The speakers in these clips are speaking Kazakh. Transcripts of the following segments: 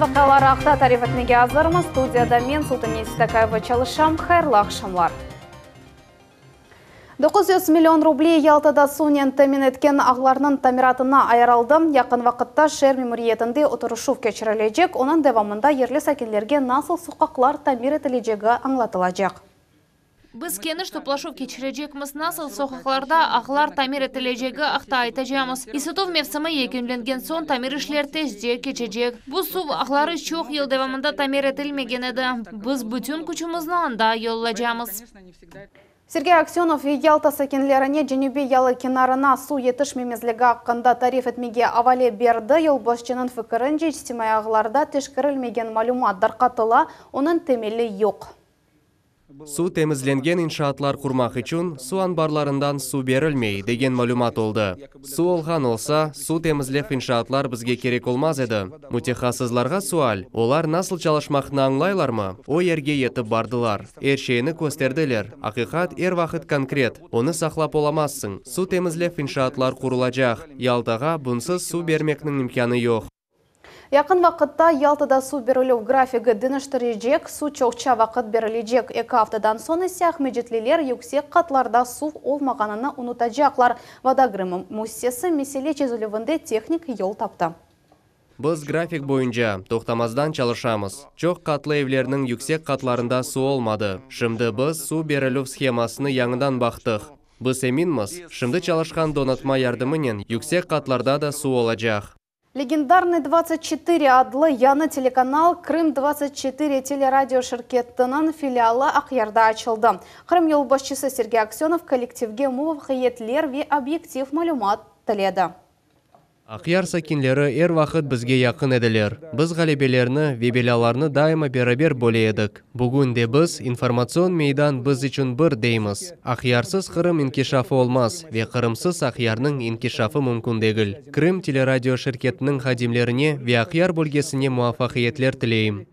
вакалары ақта тариф әтінеге Студияда мен Султан Естакаева чалышам. Хайырлы ақшамлар. 900 миллион рублей Ялтада Сунен тәмін еткен ағларының тамиратына айыралды. Яқын вақытта шер мемориетінде отырышу жек, оның девамында ерлі сәкенлерге насыл сұққақлар тамир етілежегі аңлатылажақ. Біз кені штуплашуп кечірежекміз насыл соқықларда ақылар тамир етілежегі ақта айта жамыз. Исытов мевсімі екенленген соң тамир тезде кечежек. Бұл суб ақлары чоқ ел девамында тамир етілмеген әді. Біз бүтін күчімізді анда жамыз. Сергей Аксенов Ялта сәкенлеріне Дженюбе ялы кенарына су мемезлігі аққында тариф әтмеге авале берді, елбасшының фікірін жетістемай ағыларда тешкірілмеген малюмат дарқатыла, оның темелі жоқ. Су темізленген иншаатлар құрмақ үчін, су анбарларындан су берілмей, деген мәлімат олды. Су олған олса, су темізлеп иншаатлар бізге керек олмаз еді. мутехассызларга суал олар насыл аңлайлар аңлайлармы о ерге етіп бардылар эр көстерділер. Ақиқат ер эр вақыт конкрет Оны сақлап оламазсың. Су темізлеп иншаатлар құрылачақ. Ялтаға бұнсыз су бермекнің имканы Яқын вақытта Ялтыда су берілу графигі жек, су чоқча вақыт берілежек. Екі аптадан соны сияқ ақмеджетлілер юксек қатларда су олмағанына жақлар Водогрымы мұсесі меселе чезілівінде техник ел тапты. Біз график бойынша тоқтамаздан чалышамыз. Чоқ қатлы евлерінің юксек қатларында су олмады. Шымды біз су берілу схемасыны яңыдан бақтық. Біз шымды чалышқан донатма ярдымынен юксек қатларда да су олажақ. легендарный 24 адлы яны телеканал крым 24 телерадио ширкеттинин филиалы акъярда ачылды крым юлбашчысы сергей аксенов коллективге мувахиетлер ве объектив маалымат тиледи Ақияр сәкенлері эр вақыт бізге яқын әділер. Біз ғалебелеріні, вебеляларыны дайыма беребер едік. эдик Бүгінде біз информацион мейдан біз үшін бір дейміз. Ақиярсыз қырым инкишафы олмас ве қырымсыз ақиярның инкишафы мүмкін дегіл. крым телерадио ширкетинин хадимлерине ве ақияр бөлгесіне муафақиетлер тілеймін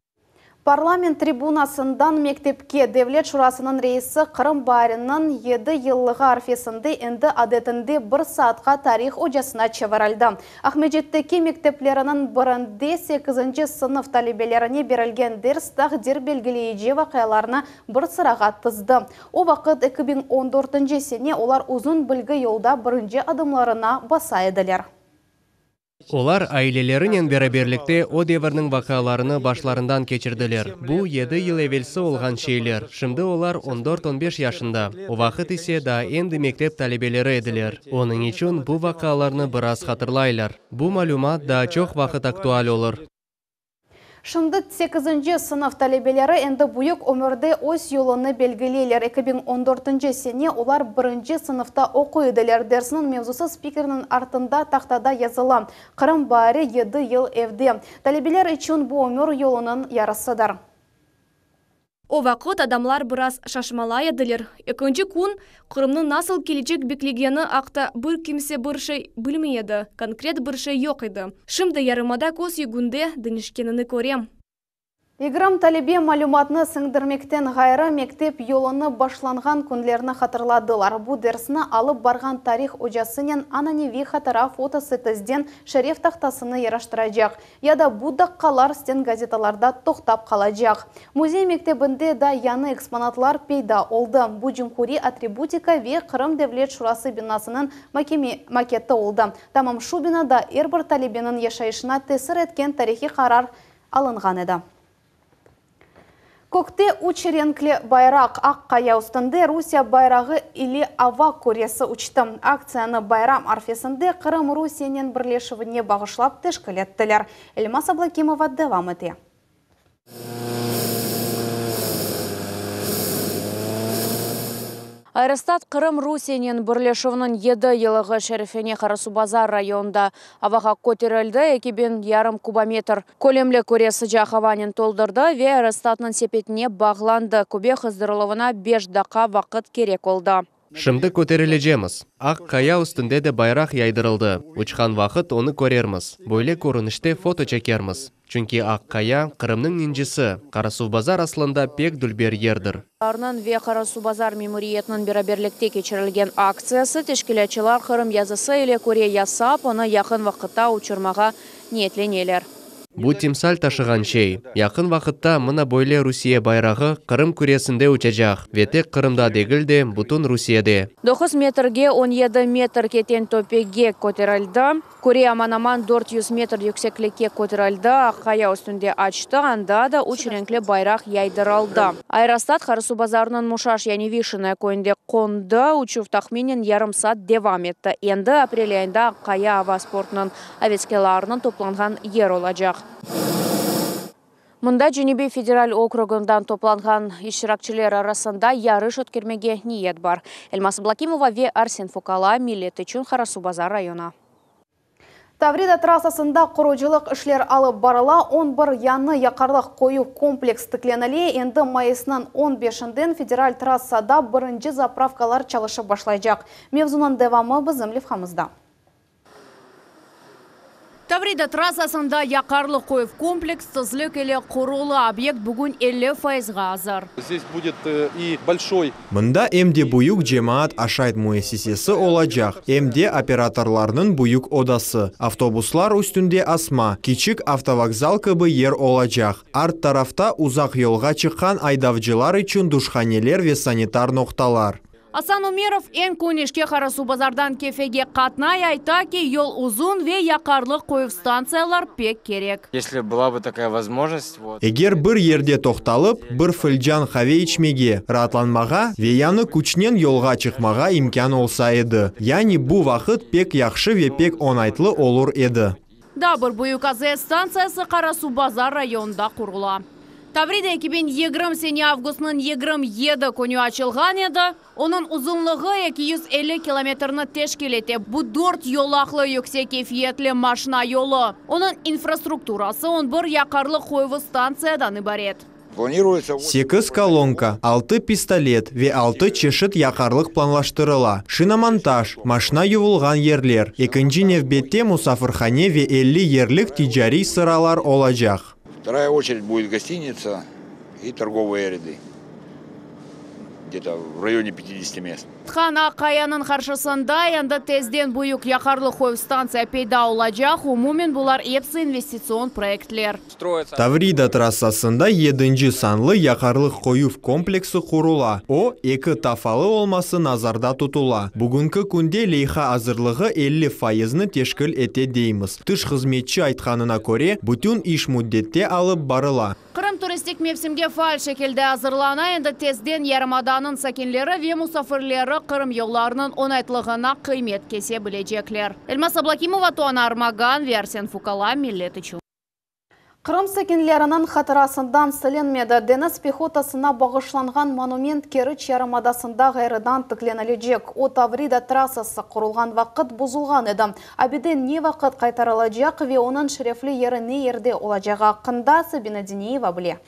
Парламент трибунасындан мектепке Девлет шурасының рейсі Қырым барының еді еллығы арфесінде әнді адетінде бір саатқа тарих ожасына чеваралды. Ахмеджеттеке мектеплерінің бірінде 8 інші сынып талибелеріне берілген дерстақ дер еже вақайларына бір сыраға тұзды. О вақыт 2014 сене олар ұзын білгі елда бірінші адымларына баса еділер. Олар әйлелерінен о деверінің вақаларыны башларындан кечірділер. Бұ еді ел әвелсі олған шейлер. Шымды олар 14-15 яшында. О вақыт ісе да енді мектеп тәлебелері еділер. Оның үшін бұ вақаларыны біраз қатырлайлар. Бұ малюмат да чоқ вақыт актуал олыр. Шынды 8-жі сынып тәлебелері енді бұйық өмірді өз еліні белгілейлер. 2014-жі сене олар 1 сыныфта оқуыдылер. Дерсінің мевзусы спикерінің артында тақтада язылам. Қырым бары еді ел евде. Тәлебелер үшін бұ өмір елінің ярысыдар. О вақыт адамлар біраз шашмалай әділер. Екінші күн құрымның насыл келечек беклегені ақта бір кемсе шай білмейеді, конкрет бұршы жоқ еді. Шымды ярымада көз егінде дінішкеніні көрем. Играм Талибе малюматны сыңдырмектен ғайры мектеп елыны башланған күндеріні қатырладылар. Бұ дәрсіні алып барған тарих ұжасынен тараф қатыра фотосетізден шареф тақтасыны жақ. Яда бұдық қалар стен газеталарда тоқтап жақ. Музей мектебінде да яны экспонатлар пейда олды. Бұ жымхури атрибутика ве Қырым дәвлет Шурасы бинасының макеті олды. Тамам шу да Эрбір Талибенің ешайшына тесір еткен тарихи қарар алынған еді. Көкте учеренкле байрақ ақ қая Русия байрағы үлі ава көресі ұчты. Акцияны байрам арфесінде Қырым Русияның бірлешіпіне бағышлап тішкілеттілер. Эльмас Аблакимова дәвам әте. Айрастат Қырым Русинен бірлешуінің еді еліғы қарасу Қарасубазар районда аваға көтерілді, екебен ярым кубометр. Көлемлі көресі жағаванен толдырды, ве Айрастатның сепетіне бағланды, көбе Қыздырылығына 5 дақа вақыт керек олды шымды көтерілежеміз ақ қая үстінде де байрақ яйдырылды учкан вақыт оны көрерміз Бөйле көрініште фото чекерміз чүнки Ақ-қая – қырымның ненжісі. қарасу базар асылында пек дүлбер ердір. Арнын ве қарасу базар мемуриетинин бира кечірілген акциясы тешкилечилар қырым язысы еле көре ясап яқын яқын вакытта учурмага ниетленелер тимсал ташыған шей. Яқын вақытта мына бойле Русия байрағы Қырым күресінде жақ. Ветек Қырымда дегілде, бұтын Русияде. 9 метрге 17 метр кетен топеге көтерілді. Корея манаман 400 метр юксеклекке көтерілді. Қая үстінде ачты, анда да үш ренкілі байрақ яйдыралды. Айрастат Харысу базарының мұшаш, яни вишіна көнде қонды. Учув тахминен ярым сат девам етті. Енді апрель айында ава спортының әвескеларының топланған ер олажақ. Мұнда Жүнебей федераль округындан топланған ишчиракчылер арасында ярыш өткермеге ниет бар. Элмас Блакимова ве Арсен Фукала, Милет Ичун, базар района. Таврида трассасында құручылық үшлер алып барыла 11 яны яқарлық қойу комплекс тікленіле, енді майысынан 15-інден федераль трассада бірінші заправкалар чалышы башлайжақ. Мевзунан девамы біз таврида трассасында якарлы қойып комплекс тізлік эле құрулы объект бүгін 50 пайызга азыр Мұнда будет э, и мында жемаат ашайт муэссисеси олажак Әмде операторларының бұйық одасы автобуслар үстінде асма кичик автовокзал кыбы ер олажак арт тарафта ұзақ елға чыққан айдавджылар үчін душханелер ве санитар ноқталар асан умеров ән көнешке қарасу базардан кефеге айта, ке ел ұзын ве яқарлық қойып станциялар пек керек Егер бір ерде тоқталып, бір фылджан эгер бір жерде тоқталып, хавеичмеге ратланмаға, ве яны күчнен елға чықмаға имкан олса еді. яни бұ вақыт пек яқшы ве пек онайтлы олур еді. дабыр бұйық азе э станциясы қарасу базар районда құрғыла. Таврида 2020 сені сене августның 27 көні ашылған еді. Оның ұзынлығы 250 километрны теш келеті. бұ 4 елақлы юксек кефиетлі машина елі. Оның инфраструктурасы 11 яқарлық қойвы станциядан ибарет. Секіз колонка, алты пистолет ве алты чешіт яқарлық планлаштырыла. Шиномонтаж, машина юылған ерлер. екінжі невбетте мұсафырхане ве 50 ерлік тиджари сыралар олажақ. Вторая очередь будет гостиница и торговые ряды. где-то в районе 50 мест. Тхана қаршысында енді тезден бұйық яқарлы қойып станция пейда олажақ, ұмумен бұлар епсі инвестицион проектлер. Таврида трассасында 7 санлы яқарлы қойв комплексы құрула. О, екі тафалы олмасы назарда тұтула. Бүгінгі күнде лейха азырлығы 50 файызны тешкіл әте дейміз. Тыш қызметші айтқанына көре, бүтін иш мүддетте алып барыла туристик мевсімге фаал шекелді азырлана, енді тезден ярымаданын сәкенлері ве мусафырлері қырым еуларының онайтылығына қымет кесе билежеклер. Аблакимова, Версен Фукала, Қырым сәкенлерінің қатырасындан сіленмеді. Денис пехотасына бағышланған монумент кері чарымадасында ғайрыдан О Отаврида трассасы құрылған вақыт бұзылған еді. Абиден не вақыт қайтарылы ве оның шерефлі не ерде олажаға қында Сабина Денеева біле.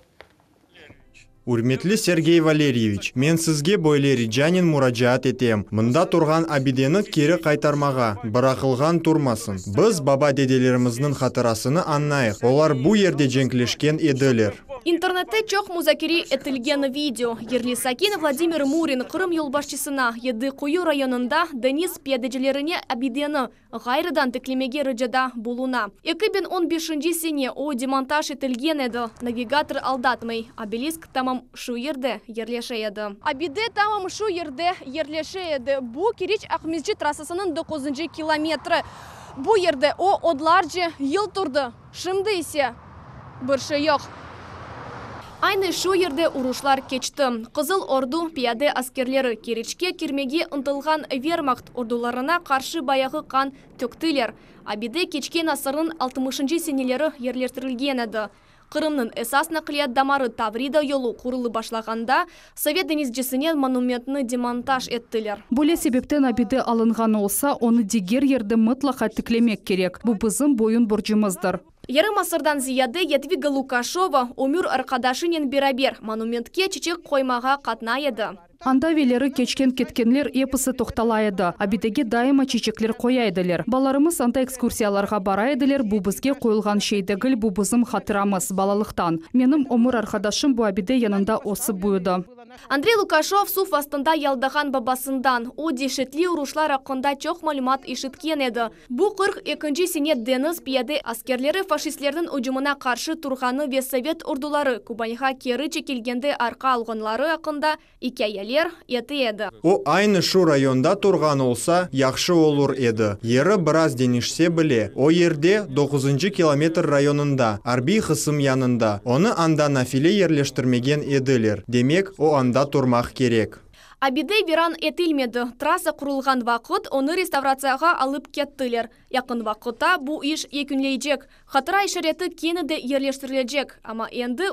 Үрметлі Сергей Валерьевич, мен сізге бойлері жанин мұражаат етем. Мында тұрған абидені кері қайтармаға, бірақылған тұрмасын. Біз баба деделеріміздің қатырасыны аннайық. Олар бұ ерде женклешкен еділер интернетте чоқ музакири этилген видео Сакин владимир мурин қырым юлбашчысына еді құю районында денис педеджілеріне Абидені ғайрыдан тіклемеге рыжада болуна 2015 сене о демонтаж етілген навигатор алдатмай Абелиск тамам шу ерде ерлеше еді Абиде тамам шу ерде ерлеше еді Бұ кереч ақмезжи трассасының 9 километрі Бұ ерде о одларжы ел тұрды шымды есе бұршы ең. Айны шу ерде ұрушылар кечті. Қызыл орду пиады аскерлері керечке кермеге ұнтылған вермахт ордуларына қаршы баяғы қан төктілер. Абиде кечке асырын 60-жи сенелері ерлертірілген әді. Қырымның эсас нақлият дамары Таврида елу құрылы башлағанда, совет жесінен монументіні демонтаж еттілер. Бұл себептен абиді алынған олса, оны дегер ерді мұтлаға тіклемек керек. Бұ бұзым бойын бұржымыздыр. Ярым асырдан зияды Ядвига Лукашова өмір арқадашынен берабер монументке чечек қоймаға қатна еді. Анда велері кечкен кеткенлер епісі тоқталайды. Абидеге дайыма чечеклер қояйдылер. Баларымыз анда экскурсияларға барайдылер, бұбызге қойылған шейдігіл бұбызым хатырамыз балалықтан. Менім өмір арқадашым бұ абиде янында осы бұйды. Андрей Лукашов суф астында ялдаған бабасындан. О дешетлі ұрушлар ақында чоқ малымат ишіткен еді. Бұ 42-ші сенет Деніз пияды аскерлері фашистлердің ұжымына қаршы тұрғаны ве совет ордулары Кубаньға кері чекілгенді арқа алғанлары ақында икәйелер еті еді. О айны шу районда тұрған олса, яқшы олур еді. Ері біраз денешсе біле. О ерде 9 километр районында, Арби қысым янында. Оны анда нафиле ерлештірмеген еділер. Демек, о анда қадамда тұрмақ керек Абиде веран етілмеді. Трасса құрылған вақыт оны реставрацияға алып кеттілер. Яқын вақытта бұ еш екінлейдек. Хатырай işareti Kenede ама ама енді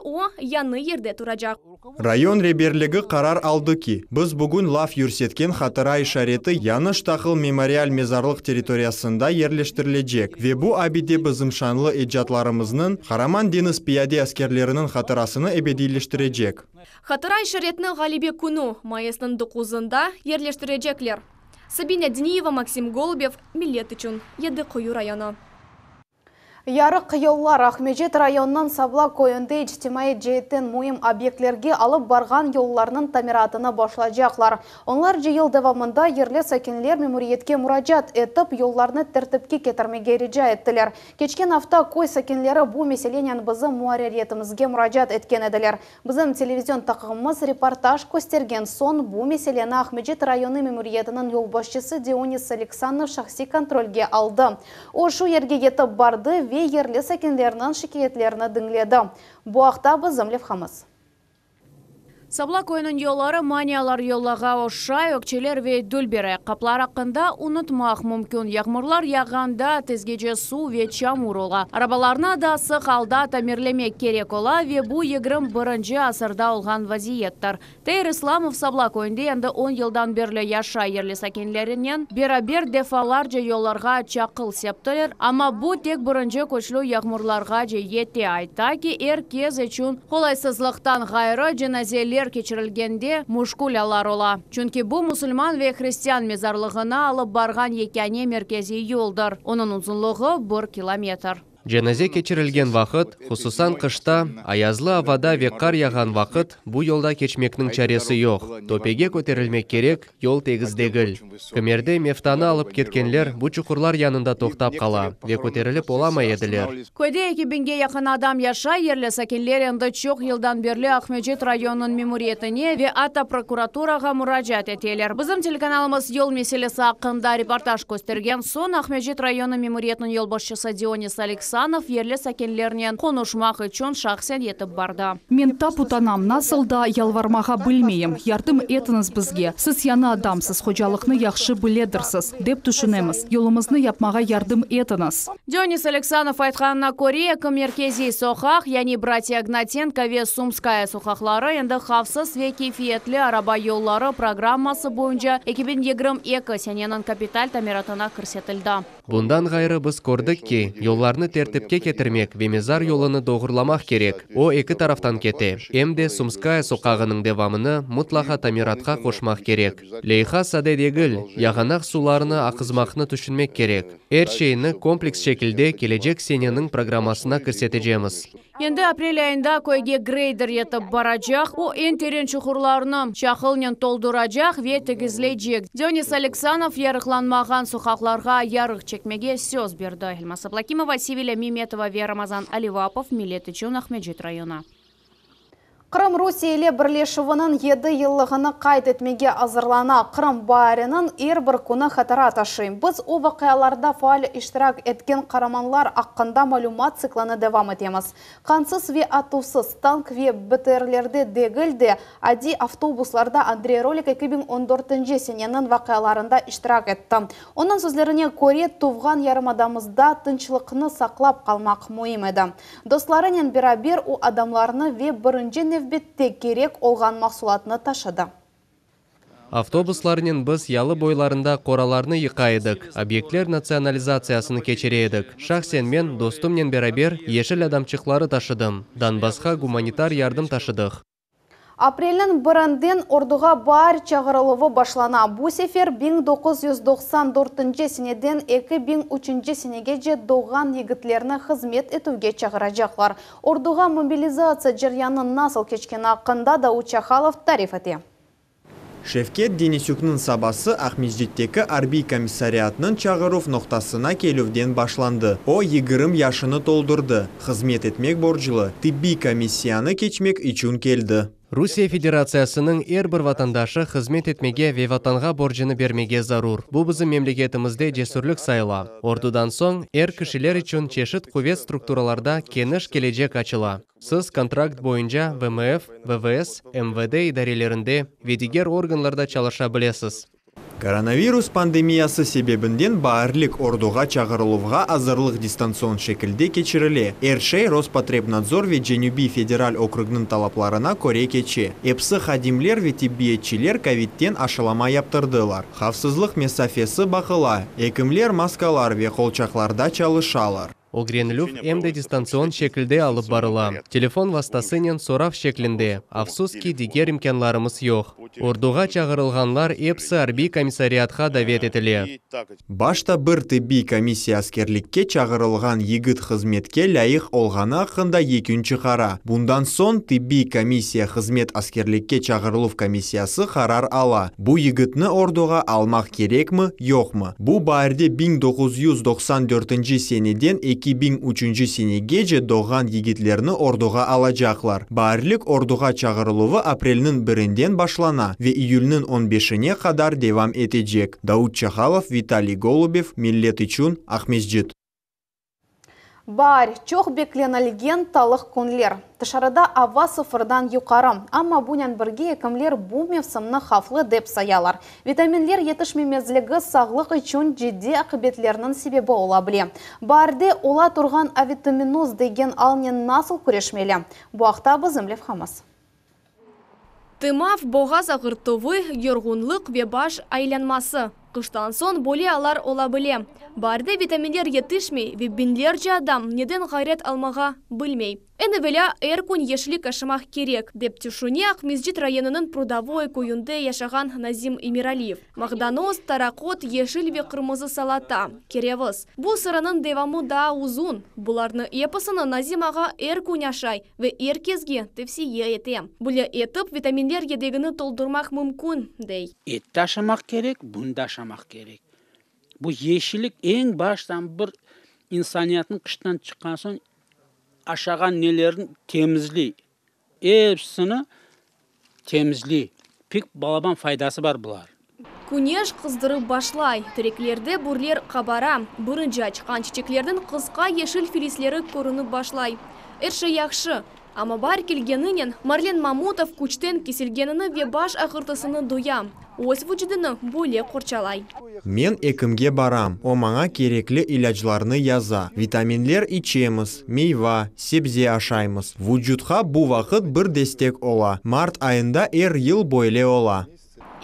яны ерде yerde жақ. Район реберлігі қарар алды ки, біз бүгін лаф юрсеткен хатыра ишареті яны штақыл мемориал мезарлық территориясында ерлештірілежек. Вебу абиде бізімшанлы эджатларымызның Қараман Денис Пияде әскерлерінің қатырасыны эбедейлештірежек. Хатыра ишаретіні ғалибе күні майысының 9-ында Максим Голубев, Милет үшін, районы. Ярық қиыллар Ахмежет районынан Сабла койынды ичтимай жейтін муим объектлерге алып барған елларының тамиратына башлачақлар. Onlar жиыл девамында ерлі сәкенлер мемуриетке мұрajat етіп, елларны тәртіпке кетірмеге реджа еттілер. Кечкен афта кой сәкенлері бұ меселенен бізі муареретімізге мұрajat еткен еділер. Бізім телевизион тақығымыз репортаж көстерген сон бұ меселені Ахмежет районы мемуриетінің елбашчысы Дионис Александров шақси контрольге алды. Ошу ерге етіп барды, ерлі сәкендерінің шекетлеріні діңледі. Бұақта біз замлев қамыз. Саблак ойынын маниялар еллаға ошай, өкчелер ве дүлбері. Қаплар ақында ұнытмақ мүмкін. Яғмырлар яғанда тезгеже су ве чам ұрула. Арабаларына да сық алда тәмірлемек керек ола ве бұ егірім бұрынжы асырда олған вазиеттар. Тейр Исламов Саблак ойынды енді 10 елдан берлі яша ерлі сәкенлерінен берабер дефалар жа елларға чақыл септілер. Ама тек яғмырларға же етте айта ки үшін қолайсызлықтан ғайры шектеулер кечирилгенде мушкулялар ола Чүнкі бұ, мусульман ве христиан мезарлығына алып барған екене меркези юлдыр Оның узунлугу бир километр Женезе кечирилген вакыт, хусусан кышта, аязлы авада ве яған яган вакыт, бу жолда кечмекнең чаресі жоқ. Топеге көтерілмек керек, жол тегіздегіл дегіл. Кемерде мефтаны алып кеткенлер бу чукурлар янында тоқтап қала, ве көтеріліп оламай еділер. Көде 2000 яқын адам яша, ерлі сакенлер енді чоқ елдан берлі Ахмеджет районын мемуриетіне ве ата прокуратураға мұражат етелер. Бізім телеканалымыз ел меселесі ақында репортаж көстерген сон Ахмеджет районы мемуриетінің елбасшысы Дионис Александр Хасанов ерлі сәкенлерінен қонушмақ үшін шақсен етіп барды. Мен тап ұтанам, насылда ялвармаға білмейім. Ярдым етіңіз бізге. Сіз яны адамсыз, қожалықны яқшы біледірсіз. Деп түшінеміз. Елімізні япмаға ярдым етіңіз. Дионис Александров айтқанына Корея Коммеркезий соқақ, яны братия Гнатенко ве Сумская соқақлары енді қавсыз ве кефиетлі араба еллары программасы бойынша 2022 сененің капитал тамиратына көрсетілді. Бұндан ғайры біз көрдік ке, елларны тәртіпке кетірмек вемезар жолыны доғырламақ керек о екі тарафтан кете эмде сумская соқағының девамыны мұтлаха тамиратқа қошмақ керек лейха саде дегіл яғанақ суларыны ақызмақны түшінмек керек әр комплекс шекілде келечек сененің программасына көрсетежеміз Енді апрель айында көйге грейдер етіп баражақ, о ен терен чұқырларыны шақылнен жақ ве тігізлей жек. Денис Александров ярықланмаған сұқақларға ярық чекмеге сөз берді. Эльмаса Плакимова, Севиля Миметова, Вера Мазан Аливапов, Милет Чун, Ахмеджит района. Қырым Русия еле бірлешуінің еді еллығыны қайт етмеге азырлана Қырым барының ер бір күні қатара ташы. Біз о вақияларда фаал іштірак еткен қараманлар аққында малюмат цикланы девам әтеміз. Қансыз ве атусыз танк ве бітерлерді дегілді, ади автобусларда Андрей Ролик 2014 сененің вақияларында іштірак әтті. Оның сөзлеріне көре туған ярым адамызда сақлап қалмақ мойым бірабер о адамларыны ве Евбетте керек олған мақсулатыны ташыды. Автобусларынен біз ялы бойларында қораларны иқайдық, объектлер национализациясын кечерейдік. Шақсен мен достымнен берабер ешіл адамчықлары ташыдым, данбасқа гуманитар ярдым ташыдық. Апрелін бірінден ордуға бар чағырылығы башлана. Бұ сефер 1994 сенеден 2003 сенеге же доған егітлеріні қызмет етуге чағыра жақлар. Ордуға мобилизация жеряны насыл кешкен ақында да Учахалов тариф әте. Шевкет Денисюкның сабасы Ақмезжеттекі арби комиссариатының чағыруф ноқтасына келуден башланды. О, егірім яшыны толдырды. Қызмет етмек боржылы. Тибби комиссияны кечмек үчін келді. Русия Федерациясының әрбір ватандашы қызмет етмеге веватанға боржыны бермеге зарур. Бұл бұзы мемлекетімізде десурлік сайла. Ордудан соң, әр кішілер үшін чешіт құвет структураларда кеніш кележе ачыла. Сіз контракт бойынша ВМФ, ВВС, МВД идарелерінде ведигер органларда чалаша білесіз коронавирус пандемиясы себебінден баарлик ордуға чағырылуға азырлық дистанцион шекілде кечірілі. эршей роспотребнадзор ве Дженюби федераль округның талапларына көре кече Эпсі хадимлер ве тиббиетчилер ковидтен ашылама яптырдылар Хавсызлық месафесі бақыла, Экімлер маскалар ве қолчақларда чалышалар огренлюв эмде дистанцион шекілде алып барыла телефон вастасынен сорап афсус афсуски дигер имканларыбыз жоқ ордуға чагырылганлар эпси арби комиссариатка давет этиле башта бир комиссия аскерликке чагырылган егіт хизметке ляйык болгону акында экинчи кара бундан соң тиббий комиссия хизмет аскерликке чагырылуу комиссиясы карар ала бу алмақ ордуга алмак керекми жокму бу баирде 1994 сенеден эки 2003 сенеге доған егетлеріні ордуға жақлар. Барлик ордуға чағырылуы апрелінің бірінден башлана ве июлінің 15 іне қадар девам етеджек. Дауд Чахалов, Виталий Голубев, Миллет Ичун, Ахмезжит. Бар, чоқ бекленілген талық күнлер. тышарада ава сыфырдан юқары, амма бунян бірге екімлер бұ мевсімні хафлы деп саялар. Витаминлер етішмемезлігі сағлық үшін жеде ақыбетлерінің себебі ола біле. Барде ола тұрған авитаминоз деген алнен насыл көрешмелі. Буақта біз әмлев хамыз. Тымав боғаз ағыртовы, ергунлық вебаш айланмасы чыккычтан соң боле алар ола біле. Барды витаминдер етишмей, жа адам неден ғайрет алмаға білмей. Әні веля әр күн ешілі ашымақ керек, деп түшіне Ақмезжит районының прудовой көйінде яшаған Назим Эмиралиев. Мағданоз, тарақот, ешіл ве қырмызы салата, керевіз. Бұл сыраның деваму да ұзын. Бұларны епісіні Назим аға әр күн ашай ве әр кезге тепсие еті. Бұлі етіп витаминдер едегіні толдырмақ мүмкін, дей. керек, бұнда қарамақ керек бұл ешілік ең баштан бір инсаниятың қыштан шыққан соң ашаған нелерін темізлей епсіні э, темізлей пик балабан файдасы бар бұлар Күнеш қыздырып башлай Түреклерді бұрлер қабара Бұрын чыққан чечеклердің қызқа ешіл филислері көрініп башлай Әрші яқшы Ама бар келгенінен марлен мамутов күчтен кеселгенінің вебаш ақыртысыны дуя осы вүжүдүнү бөле құрчалай. мен әкімге барам омаңа кереклі илажларны яза витаминлер ічеміз, мейва себзе ашаймыз вүжүдха бу вақыт бір дестек ола март айында әр ел бойле ола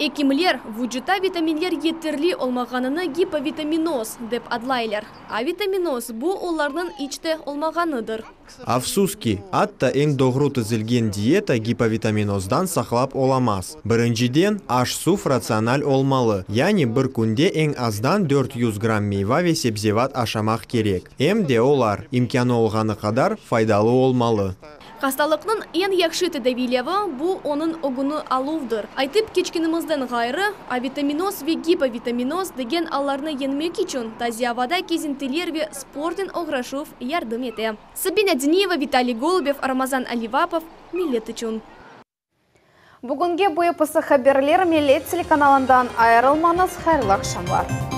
Экимлер вүджіта витаминлер етерлі олмағаныны гиповитаминоз деп адлайлер. А витаминоз бұ оларның ічті олмағаныдыр. Афсуски, атта ең доғру тізілген диета гиповитаминоздан сақлап оламас. Бірінжіден, аш суф рациональ олмалы, яни бір күнде ең аздан 400 грамм мейва ве себзеват ашамақ керек. Әмде олар, имкяны олғаны қадар файдалы олмалы. Қасталықның ең яқшы тәдәвилеві бұ оның оғыны алуғдыр. Айтып кечкенімізден ғайры, авитаминоз витаминоз ве гиповитаминоз деген алларны енмек үшін тазиявада кезінтілер ве спортын оғрашуф ярдым еті. Сабина Адинеева, Виталий Голубев, Армазан Аливапов, Милет үшін. Бүгінге бұйыпысы пысы мелет Милет телеканалындан айырылмаңыз, қайырлы бар.